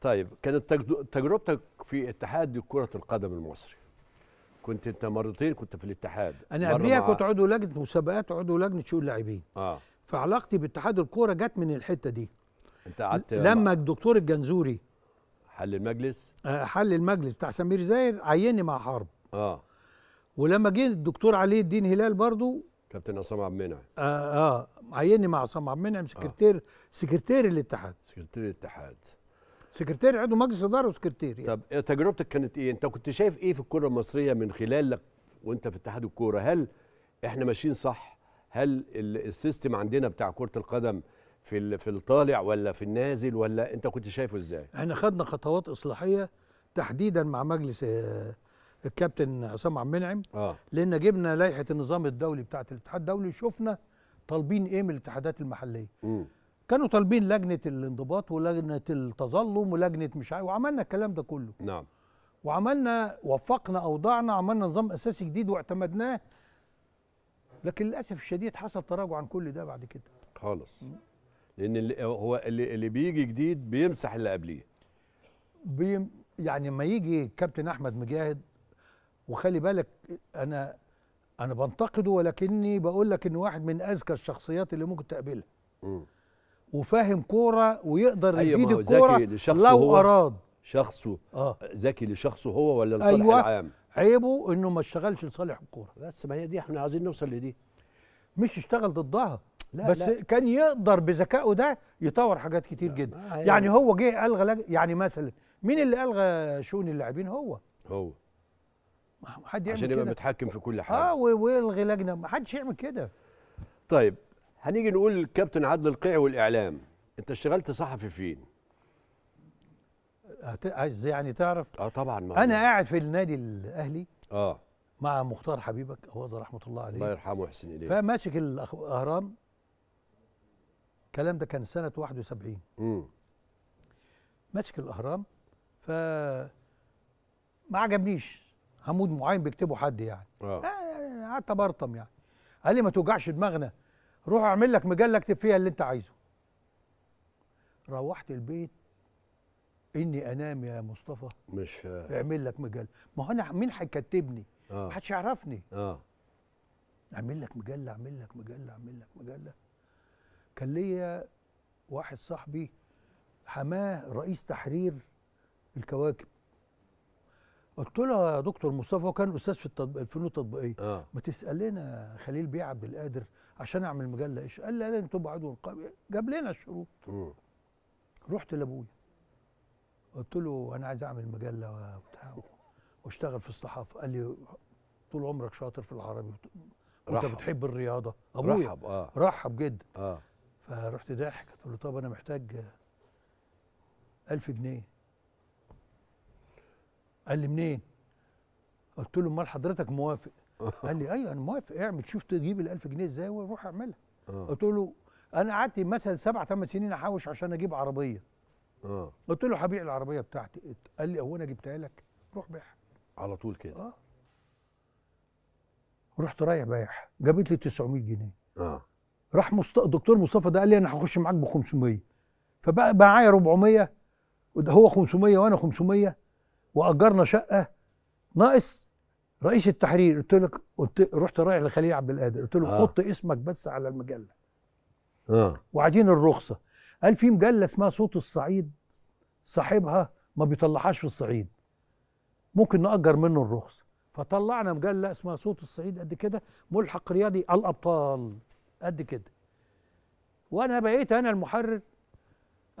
طيب كانت تجربتك في اتحاد كرة القدم المصري كنت انت مرتين كنت في الاتحاد انا قبليها كنت عضو لجنه مسابقات وعضو لجنه شؤون اللاعبين اه فعلاقتي باتحاد الكوره جت من الحته دي انت قعدت لما الدكتور الجنزوري حل المجلس آه، حل المجلس بتاع سمير زاير عيني مع حرب اه ولما جه الدكتور علي الدين هلال برضو كابتن عصام عبد المنعم اه اه عيني مع عصام عبد المنعم آه. سكرتير آه. سكرتير الاتحاد سكرتير الاتحاد سكرتير عضو مجلس اداره وسكرتير يعني. طب إيه، تجربتك كانت ايه انت كنت شايف ايه في الكره المصريه من خلالك وانت في اتحاد الكوره هل احنا ماشيين صح هل السيستم عندنا بتاع كره القدم في في الطالع ولا في النازل ولا انت كنت شايفه ازاي احنا خدنا خطوات اصلاحيه تحديدا مع مجلس آه، الكابتن عصام عبد المنعم آه. لان جبنا لائحه النظام الدولي بتاعه الاتحاد الدولي شفنا طالبين ايه من الاتحادات المحليه م. كانوا طالبين لجنه الانضباط ولجنه التظلم ولجنه مش عارف وعملنا الكلام ده كله نعم وعملنا وفقنا اوضاعنا عملنا نظام اساسي جديد واعتمدناه لكن للاسف الشديد حصل تراجع عن كل ده بعد كده خالص لان اللي هو اللي, اللي بيجي جديد بيمسح اللي قبليه بيم يعني لما يجي كابتن احمد مجاهد وخلي بالك انا انا بنتقده ولكني بقول لك ان واحد من اذكى الشخصيات اللي ممكن تقابلها وفاهم كوره ويقدر أيوة يفيد الكوره لو هو اراد شخصه آه. ذكي لشخصه هو ولا لصالح أيوة العام عيبه انه ما اشتغلش لصالح الكوره بس ما هي دي احنا عايزين نوصل لدي مش اشتغل ضدها لا بس لا. كان يقدر بذكائه ده يطور حاجات كتير جدا يعني هو جه الغى يعني مثلا مين اللي الغى شؤون اللاعبين هو هو ما حد يعمل عشان يبقى متحكم في كل آه، حاجه اه ويلغي لجنه ما حدش يعمل كده طيب هنيجي نقول الكابتن عادل القيعي والاعلام انت اشتغلت صحفي فين عايز يعني تعرف اه طبعا معلوم. انا قاعد في النادي الاهلي اه مع مختار حبيبك ده رحمه الله عليه الله يرحمه ويحسن اليه فماسك الاهرام الكلام ده كان سنه 71 امم ماسك الاهرام ف ما عجبنيش عمود معين بيكتبه حد يعني, آه. آه، يعني قعدت آه. ابرطم يعني قال لي ما توجعش دماغنا روح اعمل لك مجله اكتب فيها اللي انت عايزه روحت البيت اني انام يا مصطفى مش اعمل لك مجله ما هو انا مين هيكتبني آه. محدش يعرفني اه اعمل لك مجله اعمل لك مجله اعمل لك مجله كان ليا واحد صاحبي حماه رئيس تحرير الكواكب قلت له يا دكتور مصطفى هو كان استاذ في التطب... الفنون التطبيقيه آه. ما تسال لنا خليل بيه عبد القادر عشان اعمل مجله ايش قال لي لازم تبقى عضو جاب لنا الشروط رحت لابويا قلت له انا عايز اعمل مجله وبتاع واشتغل في الصحافه قال لي طول عمرك شاطر في العربي وانت بتحب الرياضه ابويا رحب آه. رحب جدا آه. فرحت ضاحك قلت له طب انا محتاج 1000 جنيه قال لي منين؟ قلت له امال حضرتك موافق؟ قال لي ايوه انا موافق اعمل شوف تجيب ال 1000 جنيه ازاي وروح اعملها آه. قلت له انا قعدت مثلا سبع ثمان سنين احوش عشان اجيب عربيه اه قلت له هبيع العربيه بتاعتي قال لي هو انا جبتها لك روح بيعها على طول كده اه رحت رايح بايعها جابت لي 900 جنيه اه راح مست... دكتور مصطفى ده قال لي انا هخش معاك ب 500 فبقى معايا 400 وده هو 500 وانا 500 واجرنا شقه ناقص رئيس التحرير قلت لك قلت رحت رايح لخليل عبد القادر قلت له آه. حط اسمك بس على المجله اه وعايزين الرخصه قال في مجله اسمها صوت الصعيد صاحبها ما بيطلعهاش في الصعيد ممكن نأجر منه الرخصه فطلعنا مجلة اسمها صوت الصعيد قد كده ملحق رياضي الأبطال قد كده وأنا بقيت أنا المحرر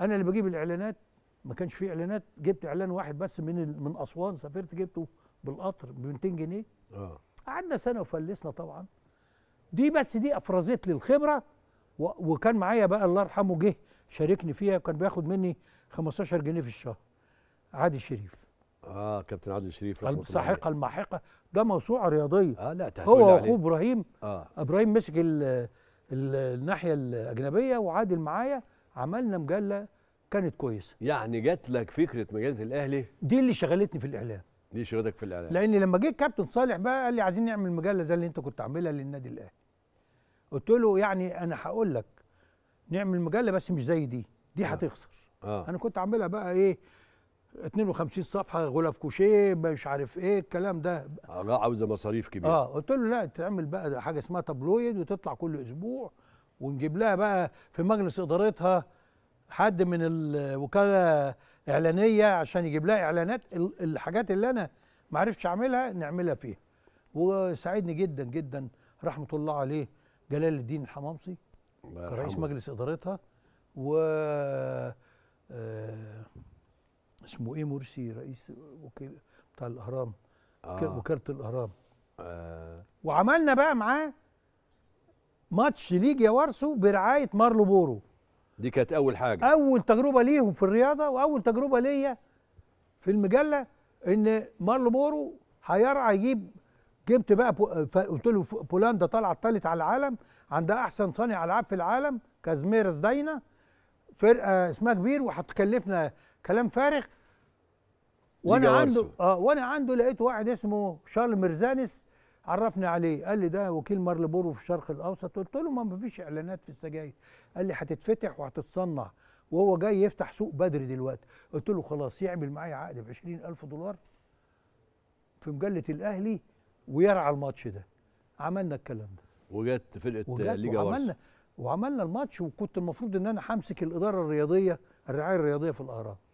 أنا اللي بجيب الإعلانات ما كانش في اعلانات جبت اعلان واحد بس من من اسوان سافرت جبته بالقطر ب 200 جنيه اه قعدنا سنه وفلسنا طبعا دي بس دي افرزت لي الخبره وكان معايا بقى الله يرحمه جه شاركني فيها وكان بياخد مني 15 جنيه في الشهر عادل شريف اه كابتن عادل شريف رحمه الله الساحقه الماحقه ده موسوعه رياضيه اه لا هو واخوه ابراهيم آه. ابراهيم مسك الناحيه الاجنبيه وعادل معايا عملنا مجله كانت كويسه يعني جات لك فكره مجله الاهلي دي اللي شغلتني في الاعلام دي شغلتك في الاعلام لان لما جه الكابتن صالح بقى قال لي عايزين نعمل مجله زي اللي انت كنت عاملها للنادي الاهلي قلت له يعني انا هقول لك نعمل مجله بس مش زي دي دي آه. هتخسر آه. آه. انا كنت عاملها بقى ايه 52 صفحه غلاف كوشيه مش عارف ايه الكلام ده اه عاوزه مصاريف كبيره اه قلت له لا تعمل بقى حاجه اسمها تابلويد وتطلع كل اسبوع ونجيب لها بقى في مجلس ادارتها حد من الوكاله اعلانيه عشان يجيب لها اعلانات الحاجات اللي انا ما عرفتش اعملها نعملها فيها وساعدني جدا جدا رحمه الله عليه جلال الدين الحمامصي رئيس مجلس ادارتها و آه، اسمه ايه مرسي رئيس وكيل بتاع الاهرام آه. وكاله الاهرام آه. وعملنا بقى معاه ماتش ليج وارسو برعايه مارلو بورو دي كانت اول حاجه اول تجربه ليهم في الرياضه واول تجربه ليا في المجله ان مارلو بورو هيرعى يجيب جبت بقى قلت له بولندا طالعه التالت على العالم عندها احسن صانع العاب في العالم كازميرس داينا فرقه اسمها كبير وهتكلفنا كلام فارغ وانا عنده اه وانا عنده لقيت واحد اسمه شارل ميرزانس عرفني عليه قال لي ده وكيل مارلبورو في الشرق الاوسط قلت له ما فيش اعلانات في السجاير قال لي هتتفتح وهتتصنع وهو جاي يفتح سوق بدري دلوقتي قلت له خلاص يعمل معايا عقد ب 20000 دولار في مجله الاهلي ويرعى الماتش ده عملنا الكلام ده وجت فرقه ليجا وعملنا وعملنا الماتش وكنت المفروض ان انا همسك الاداره الرياضيه الرعايه الرياضيه في الاهرام